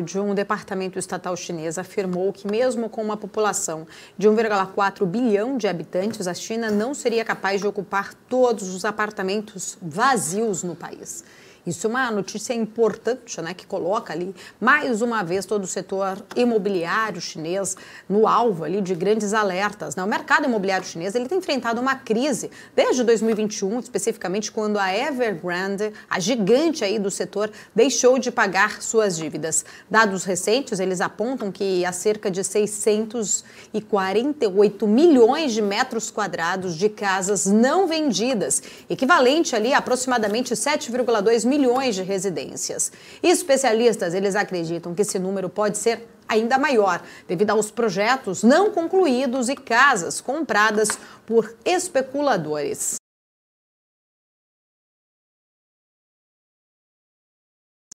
de um departamento estatal chinês afirmou que, mesmo com uma população de 1,4 bilhão de habitantes, a China não seria capaz de ocupar todos os apartamentos vazios no país. Isso é uma notícia importante, né, que coloca ali, mais uma vez, todo o setor imobiliário chinês no alvo ali de grandes alertas. Né? O mercado imobiliário chinês ele tem enfrentado uma crise desde 2021, especificamente quando a Evergrande, a gigante aí do setor, deixou de pagar suas dívidas. Dados recentes, eles apontam que há cerca de 648 milhões de metros quadrados de casas não vendidas, equivalente ali a aproximadamente 7,2 milhões milhões de residências. E especialistas, eles acreditam que esse número pode ser ainda maior, devido aos projetos não concluídos e casas compradas por especuladores.